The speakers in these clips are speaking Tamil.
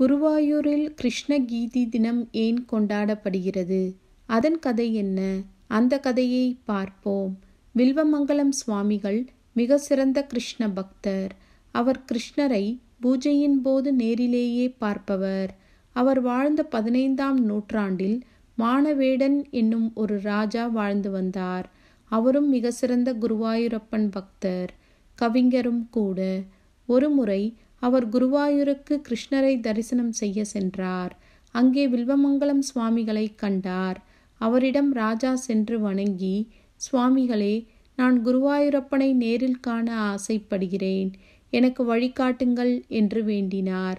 குருவாயூரில் கிருஷ்ண கீதி தினம் ஏன் கொண்டாடப்படுகிறது அதன் கதை என்ன அந்த கதையை பார்ப்போம் வில்வமங்கலம் சுவாமிகள் மிக சிறந்த கிருஷ்ண பக்தர் அவர் கிருஷ்ணரை பூஜையின் போது நேரிலேயே பார்ப்பவர் அவர் வாழ்ந்த பதினைந்தாம் நூற்றாண்டில் மானவேடன் என்னும் ஒரு ராஜா வாழ்ந்து வந்தார் அவரும் மிக சிறந்த குருவாயூரப்பன் பக்தர் கவிஞரும் கூட ஒருமுறை அவர் குருவாயூருக்கு கிருஷ்ணரை தரிசனம் செய்ய சென்றார் அங்கே வில்வமங்கலம் சுவாமிகளை கண்டார் அவரிடம் ராஜா சென்று வணங்கி சுவாமிகளே நான் குருவாயூரப்பனை நேரில் காண ஆசைப்படுகிறேன் எனக்கு வழிகாட்டுங்கள் என்று வேண்டினார்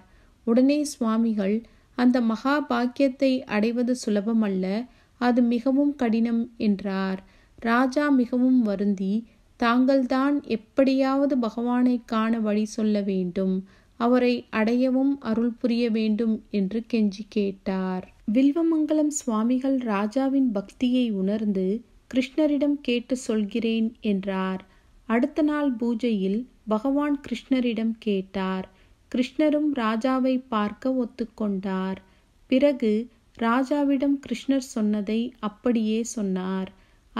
உடனே சுவாமிகள் அந்த மகா பாக்கியத்தை அடைவது சுலபமல்ல அது மிகவும் கடினம் என்றார் ராஜா மிகவும் வருந்தி தாங்கள்தான் எப்படியாவது பகவானை காண வழி சொல்ல வேண்டும் அவரை அடையவும் அருள் புரிய வேண்டும் என்று கெஞ்சி கேட்டார் வில்வமங்கலம் சுவாமிகள் ராஜாவின் பக்தியை உணர்ந்து கிருஷ்ணரிடம் கேட்டு சொல்கிறேன் என்றார் அடுத்த நாள் பூஜையில் பகவான் கிருஷ்ணரிடம் கேட்டார் கிருஷ்ணரும் ராஜாவை பார்க்க ஒத்துக்கொண்டார் பிறகு ராஜாவிடம் கிருஷ்ணர் சொன்னதை அப்படியே சொன்னார்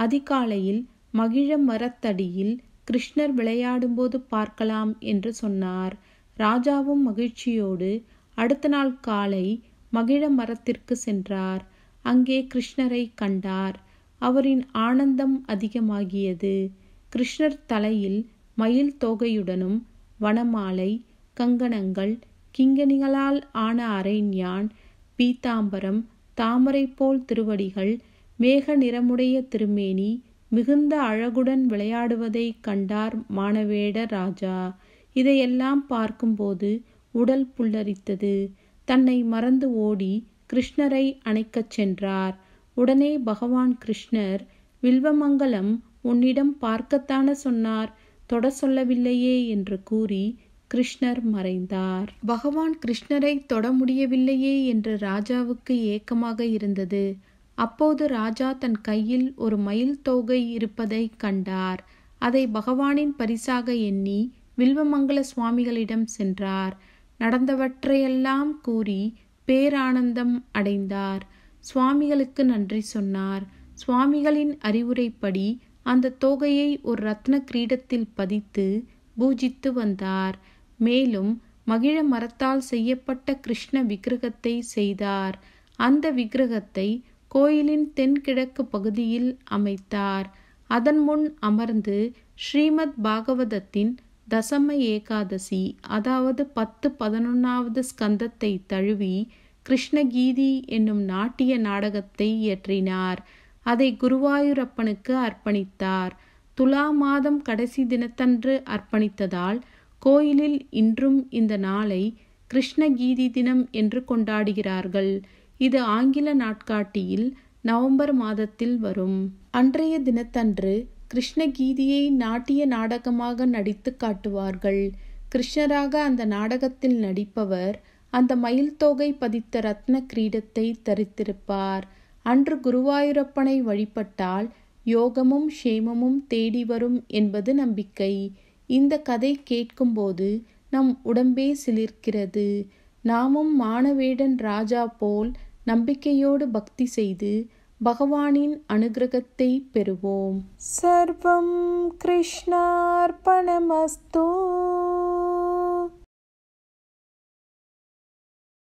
அதிகாலையில் மகிழ மரத்தடியில் கிருஷ்ணர் விளையாடும்போது பார்க்கலாம் என்று சொன்னார் ராஜாவும் மகிழ்ச்சியோடு அடுத்த நாள் காலை மகிழ மரத்திற்கு சென்றார் அங்கே கிருஷ்ணரை கண்டார் அவரின் ஆனந்தம் அதிகமாகியது கிருஷ்ணர் தலையில் மயில் தோகையுடனும் வனமாலை கங்கணங்கள் கிங்கணிகளால் ஆன அரைஞான் பீதாம்பரம் தாமரை போல் திருவடிகள் மேக நிறமுடைய திருமேனி மிகுந்த அழகுடன் விளையாடுவதைக் கண்டார் மானவேட ராஜா இதையெல்லாம் பார்க்கும்போது உடல் புல்லரித்தது தன்னை மறந்து ஓடி கிருஷ்ணரை அணைக்கச் சென்றார் உடனே பகவான் கிருஷ்ணர் வில்வமங்கலம் உன்னிடம் பார்க்கத்தான சொன்னார் தொட சொல்லவில்லையே என்று கூறி கிருஷ்ணர் மறைந்தார் பகவான் கிருஷ்ணரை தொட முடியவில்லையே என்று ராஜாவுக்கு ஏக்கமாக இருந்தது அப்போது ராஜா தன் கையில் ஒரு மயில் தோகை இருப்பதை கண்டார் அதை பகவானின் பரிசாக எண்ணி வில்வமங்கல சுவாமிகளிடம் சென்றார் நடந்தவற்றையெல்லாம் கூறி பேரானந்தம் அடைந்தார் சுவாமிகளுக்கு நன்றி சொன்னார் சுவாமிகளின் அறிவுரைப்படி அந்த தோகையை ஒரு ரத்ன கிரீடத்தில் பதித்து பூஜித்து வந்தார் மேலும் மகிழ மரத்தால் செய்யப்பட்ட கிருஷ்ண விக்கிரகத்தை செய்தார் அந்த விக்கிரகத்தை கோயிலின் தென்கிழக்கு பகுதியில் அமைத்தார் அதன் முன் அமர்ந்து ஸ்ரீமத் பாகவதத்தின் தசம ஏகாதசி அதாவது பத்து பதினொன்னாவது ஸ்கந்தத்தை தழுவி கிருஷ்ணகீதி என்னும் நாட்டிய நாடகத்தை இயற்றினார் அதை குருவாயூரப்பனுக்கு அர்ப்பணித்தார் துலா மாதம் கடைசி தினத்தன்று அர்ப்பணித்ததால் கோயிலில் இன்றும் இந்த நாளை கிருஷ்ணகீதி தினம் என்று கொண்டாடுகிறார்கள் இது ஆங்கில நாட்காட்டியில் நவம்பர் மாதத்தில் வரும் அன்றைய தினத்தன்று கிருஷ்ணகீதியை நாட்டிய நாடகமாக நடித்து காட்டுவார்கள் கிருஷ்ணராக அந்த நாடகத்தில் நடிப்பவர் அந்த மயில் தொகை பதித்த ரத்ன கிரீடத்தை தரித்திருப்பார் அன்று குருவாயூரப்பனை வழிபட்டால் யோகமும் ஷேமமும் தேடி வரும் என்பது நம்பிக்கை இந்த கதை கேட்கும்போது நம் உடம்பே சிலிர்க்கிறது நாமும் மானவேடன் ராஜா போல் நம்பிக்கையோடு பக்தி செய்து பகவானின் அனுகிரகத்தை பெறுவோம் சர்வம் கிருஷ்ணார்பணமஸ்தூ